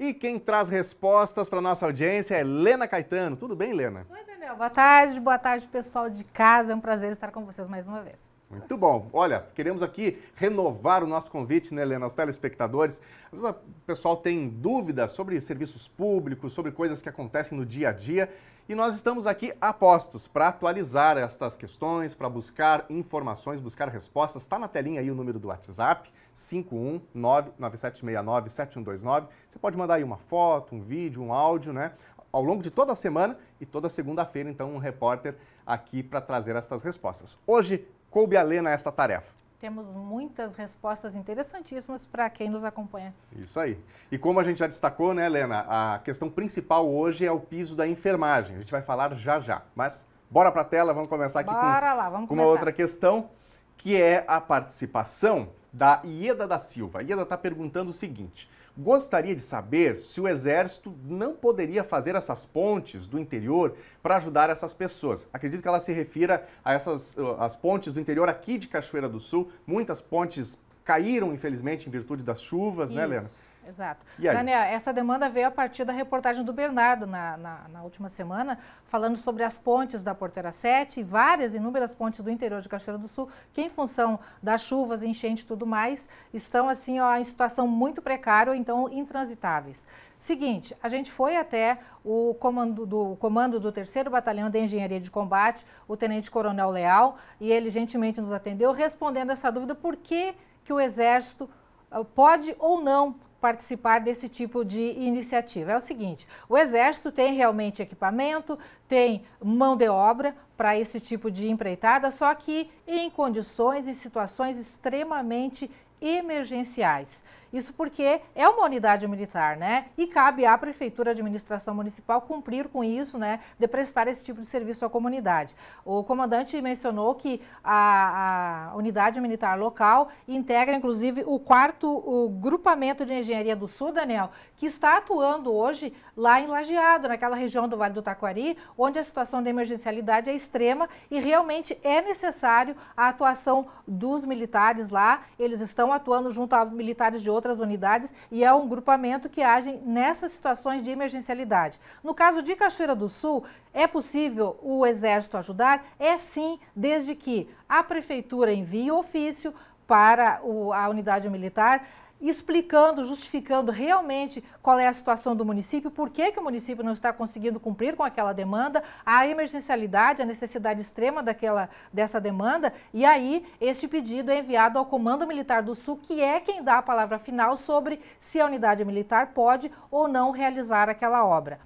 E quem traz respostas para nossa audiência é Lena Caetano. Tudo bem, Lena? Oi, Daniel. Boa tarde, boa tarde, pessoal de casa. É um prazer estar com vocês mais uma vez. Muito bom. Olha, queremos aqui renovar o nosso convite, né, Helena, aos telespectadores. Às vezes o pessoal tem dúvidas sobre serviços públicos, sobre coisas que acontecem no dia a dia. E nós estamos aqui a postos para atualizar estas questões, para buscar informações, buscar respostas. Está na telinha aí o número do WhatsApp, 51997697129. Você pode mandar aí uma foto, um vídeo, um áudio, né? Ao longo de toda a semana e toda segunda-feira, então, um repórter aqui para trazer estas respostas. Hoje, coube a Lena esta tarefa? Temos muitas respostas interessantíssimas para quem nos acompanha. Isso aí. E como a gente já destacou, né, Lena, a questão principal hoje é o piso da enfermagem. A gente vai falar já já. Mas bora para a tela, vamos começar aqui bora com, lá, vamos com começar. uma outra questão, que é a participação da Ieda da Silva. A Ieda está perguntando o seguinte: Gostaria de saber se o Exército não poderia fazer essas pontes do interior para ajudar essas pessoas. Acredito que ela se refira a essas uh, as pontes do interior aqui de Cachoeira do Sul. Muitas pontes caíram, infelizmente, em virtude das chuvas, né, Isso. né, Helena? Exato. Daniel, essa demanda veio a partir da reportagem do Bernardo na, na, na, última semana, falando sobre as pontes da Porteira 7 e várias inúmeras pontes do interior de Cachoeira do Sul, que em função das chuvas, enchente e tudo mais, estão assim ó, em situação muito precária ou então intransitáveis. Seguinte, a gente foi até o comando do, comando do 3 Batalhão de Engenharia de Combate, o Tenente Coronel Leal, e ele gentilmente nos atendeu respondendo essa dúvida por que, que o Exército ah, pode ou não participar desse tipo de iniciativa. É o seguinte: o Exército tem realmente equipamento, tem mão de obra para esse tipo de empreitada, só que em condições e situações extremamente emergenciais. Isso porque é uma unidade militar, né? E cabe à prefeitura, à administração municipal cumprir com isso, né? De prestar esse tipo de serviço à comunidade. O comandante mencionou que a, a unidade militar local integra, inclusive, o quarto o grupamento de engenharia do Sul, Daniel, que está atuando hoje lá em Lajeado, naquela região do Vale do Taquari, onde a situação de emergencialidade é extrema e realmente é necessário a atuação dos militares lá. Eles estão estão atuando junto a militares de outras unidades e é um grupamento que age nessas situações de emergencialidade. No caso de Cachoeira do Sul, é possível o Exército ajudar? É sim, desde que a Prefeitura envie ofício para a unidade militar explicando, justificando realmente qual é a situação do município, por que, que o município não está conseguindo cumprir com aquela demanda, a emergencialidade, a necessidade extrema daquela, dessa demanda, e aí este pedido é enviado ao Comando Militar do Sul, que é quem dá a palavra final sobre se a unidade militar pode ou não realizar aquela obra.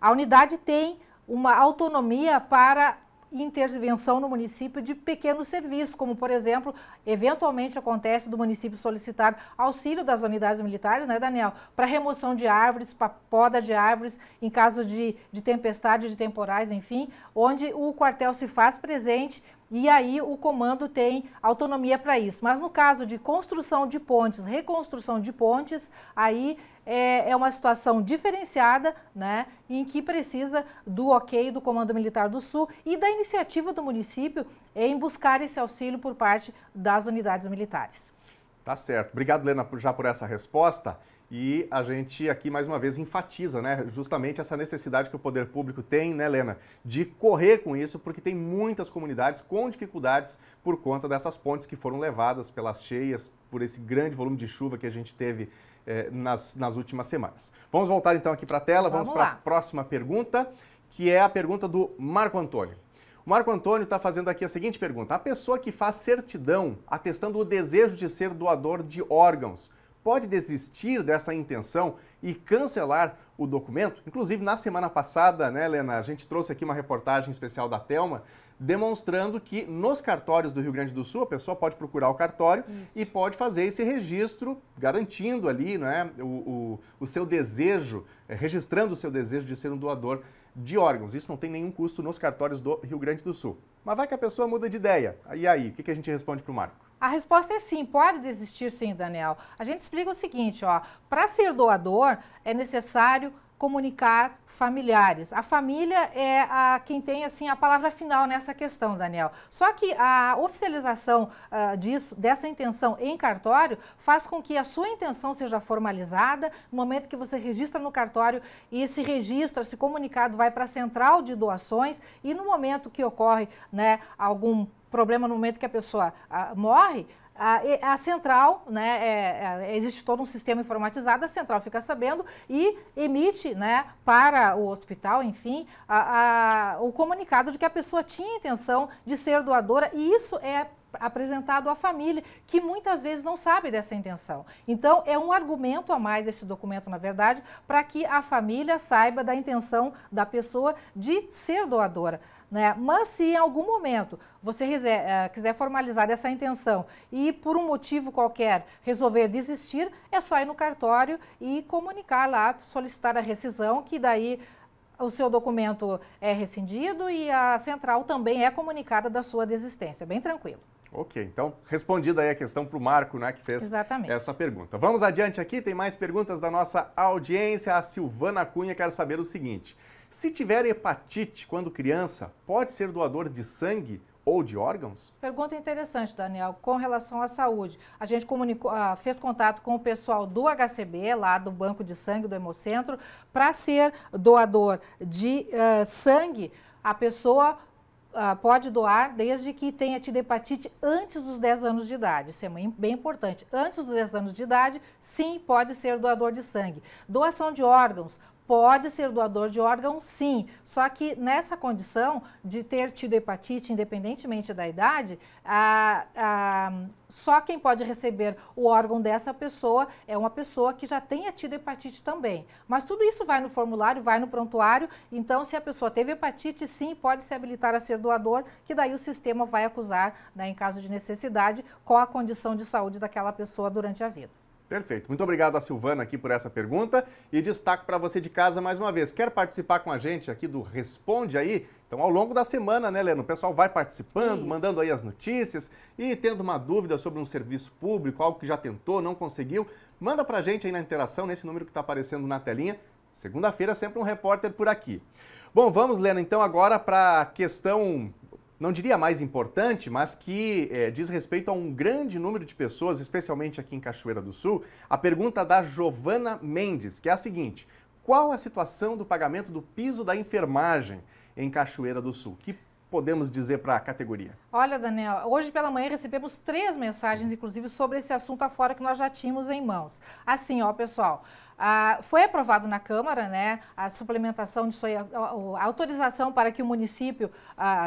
A unidade tem uma autonomia para intervenção no município de pequenos serviços, como, por exemplo, eventualmente acontece do município solicitar auxílio das unidades militares, né, Daniel, para remoção de árvores, para poda de árvores, em caso de, de tempestade, de temporais, enfim, onde o quartel se faz presente e aí o comando tem autonomia para isso. Mas no caso de construção de pontes, reconstrução de pontes, aí é, é, uma situação diferenciada, né, em que precisa do ok do Comando Militar do Sul e da iniciativa do município em buscar esse auxílio por parte das unidades militares. Tá certo. Obrigado, Lena, já por essa resposta. E a gente aqui mais uma vez enfatiza, né, justamente essa necessidade que o poder público tem, né, Lena, de correr com isso, porque tem muitas comunidades com dificuldades por conta dessas pontes que foram levadas pelas cheias, por esse grande volume de chuva que a gente teve eh, nas, nas últimas semanas. Vamos voltar então aqui para a tela, vamos, vamos para a próxima pergunta, que é a pergunta do Marco Antônio. O Marco Antônio está fazendo aqui a seguinte pergunta: a pessoa que faz certidão atestando o desejo de ser doador de órgãos pode desistir dessa intenção e cancelar o documento? Inclusive, na semana passada, né, Helena, a gente trouxe aqui uma reportagem especial da Telma demonstrando que nos cartórios do Rio Grande do Sul a pessoa pode procurar o cartório Isso. e pode fazer esse registro, garantindo ali né, o, o, o seu desejo, eh, registrando o seu desejo de ser um doador de órgãos. Isso não tem nenhum custo nos cartórios do Rio Grande do Sul. Mas vai que a pessoa muda de ideia. E aí, o que a gente responde para o Marco? A resposta é sim, pode desistir sim, Daniel. A gente explica o seguinte, ó, para ser doador é necessário comunicar familiares. A família é a quem tem assim a palavra final nessa questão, Daniel. Só que a oficialização uh, disso, dessa intenção em cartório, faz com que a sua intenção seja formalizada no momento que você registra no cartório e esse registro, esse comunicado vai para a central de doações e no momento que ocorre, né, algum problema no momento que a pessoa a, ah, morre, a, a, central, né, é, é, existe todo um sistema informatizado, a central fica sabendo e emite né, para o hospital, enfim, a, o comunicado de que a pessoa tinha intenção de ser doadora e isso é apresentado à família, que muitas vezes não sabe dessa intenção. Então, é um argumento a mais esse documento, na verdade, para que a família saiba da intenção da pessoa de ser doadora. Né? Mas se em algum momento você eh, quiser formalizar essa intenção e por um motivo qualquer resolver desistir, é só ir no cartório e comunicar lá, solicitar a rescisão, que daí o seu documento é rescindido e a central também é comunicada da sua desistência. Bem tranquilo. Ok, então respondida aí a questão para o Marco, né, que fez Exatamente. essa pergunta. Vamos adiante aqui, tem mais perguntas da nossa audiência. A Silvana Cunha quer saber o seguinte: se tiver hepatite quando criança, pode ser doador de sangue ou de órgãos? Pergunta interessante, Daniel, com relação à saúde. A gente ah, fez contato com o pessoal do HCB, lá do Banco de Sangue do Hemocentro, para ser doador de uh, sangue, a pessoa Uh, pode doar desde que tenha tido hepatite antes dos 10 anos de idade. Isso é bem importante. Antes dos 10 anos de idade, sim, pode ser doador de sangue. Doação de órgãos pode ser doador de órgão, sim. Só que nessa condição de ter tido hepatite, independentemente da idade, a, a, só quem pode receber o órgão dessa pessoa é uma pessoa que já tenha tido hepatite também. Mas tudo isso vai no formulário, vai no prontuário. Então, se a pessoa teve hepatite, sim, pode se habilitar a ser doador, que daí o sistema vai acusar, né, em caso de necessidade, qual a condição de saúde daquela pessoa durante a vida. Perfeito. Muito obrigado a Silvana aqui por essa pergunta e destaco para você de casa mais uma vez. Quer participar com a gente aqui do Responde aí? Então, ao longo da semana, né, Leno? O pessoal vai participando, Isso. mandando aí as notícias e tendo uma dúvida sobre um serviço público, algo que já tentou, não conseguiu, manda para a gente aí na interação, nesse número que está aparecendo na telinha. Segunda-feira, sempre um repórter por aqui. Bom, vamos, Leno, então agora para a questão não diria mais importante, mas que é, diz respeito a um grande número de pessoas, especialmente aqui em Cachoeira do Sul, a pergunta da Giovana Mendes, que é a seguinte: qual a situação do pagamento do piso da enfermagem em Cachoeira do Sul? Que podemos dizer para a categoria? Olha, Daniel, hoje pela manhã recebemos três mensagens, inclusive, sobre esse assunto afora que nós já tínhamos em mãos. Assim, ó, pessoal. foi aprovado na Câmara né, a suplementação de sua a, autorização para que o município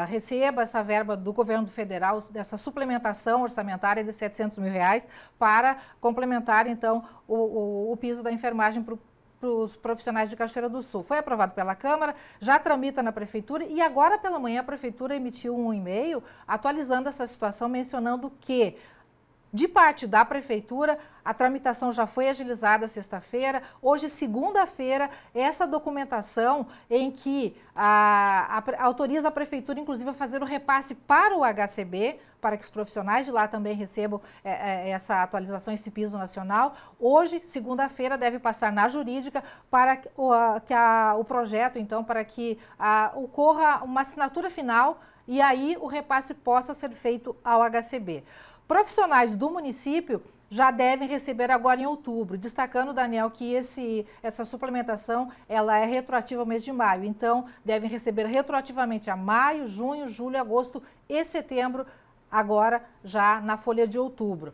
receba essa verba do governo federal, dessa suplementação orçamentária de 700 mil reais, para complementar, então, o, o, o piso da enfermagem para o para os profissionais de Cachoeira do Sul. Foi aprovado pela Câmara, já tramita na Prefeitura e agora pela manhã a Prefeitura emitiu um e-mail atualizando essa situação, mencionando que de parte da Prefeitura, a tramitação já foi agilizada sexta-feira. Hoje, segunda-feira, essa documentação em que a, a, autoriza a Prefeitura, inclusive, a fazer o repasse para o HCB, para que os profissionais de lá também recebam é, é, essa atualização, esse piso nacional. Hoje, segunda-feira, deve passar na jurídica para que, o, a, que o projeto, então, para que ocorra uma assinatura final e aí o repasse possa ser feito ao HCB. Profissionais do município já devem receber agora em outubro, destacando, Daniel, que esse, essa suplementação ela é retroativa ao mês de maio. Então, devem receber retroativamente a maio, junho, julho, agosto e setembro, agora já na folha de outubro.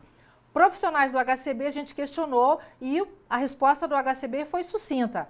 Profissionais do HCB, a gente questionou e a resposta do HCB foi sucinta.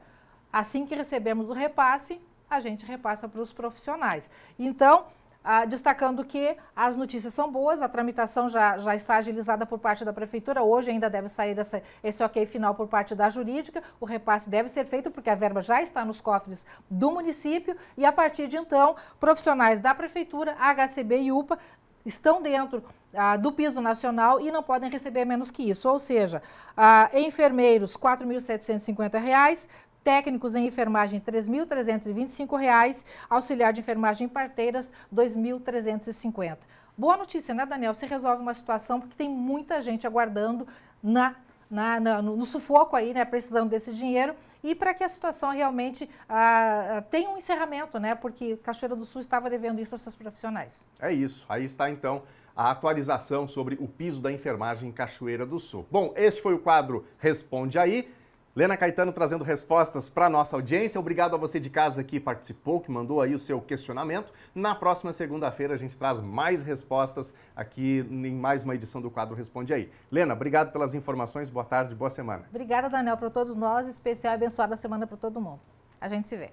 Assim que recebemos o repasse, a gente repassa para os profissionais. Então, ah, destacando que as notícias são boas, a tramitação já, já está agilizada por parte da Prefeitura, hoje ainda deve sair essa, esse ok final por parte da jurídica, o repasse deve ser feito porque a verba já está nos cofres do município e a partir de então, profissionais da Prefeitura, HCB e UPA estão dentro ah, do piso nacional e não podem receber menos que isso. Ou seja, ah, enfermeiros R$ 4.750, técnicos em enfermagem R$ 3.325, auxiliar de enfermagem parteiras R$ 2.350. Boa notícia, né, Daniel? Se resolve uma situação porque tem muita gente aguardando na na, na, no, no, sufoco aí, né, precisando desse dinheiro e para que a situação realmente ah, ah, tenha um encerramento, né, porque Cachoeira do Sul estava devendo isso aos seus profissionais. É isso, aí está então a atualização sobre o piso da enfermagem em Cachoeira do Sul. Bom, esse foi o quadro Responde Aí. Lena Caetano trazendo respostas para nossa audiência. Obrigado a você de casa que participou, que mandou aí o seu questionamento. Na próxima segunda-feira a gente traz mais respostas aqui em mais uma edição do quadro Responde Aí. Lena, obrigado pelas informações. Boa tarde, boa semana. Obrigada, Daniel, para todos nós. Especial e abençoada semana para todo mundo. A gente se vê.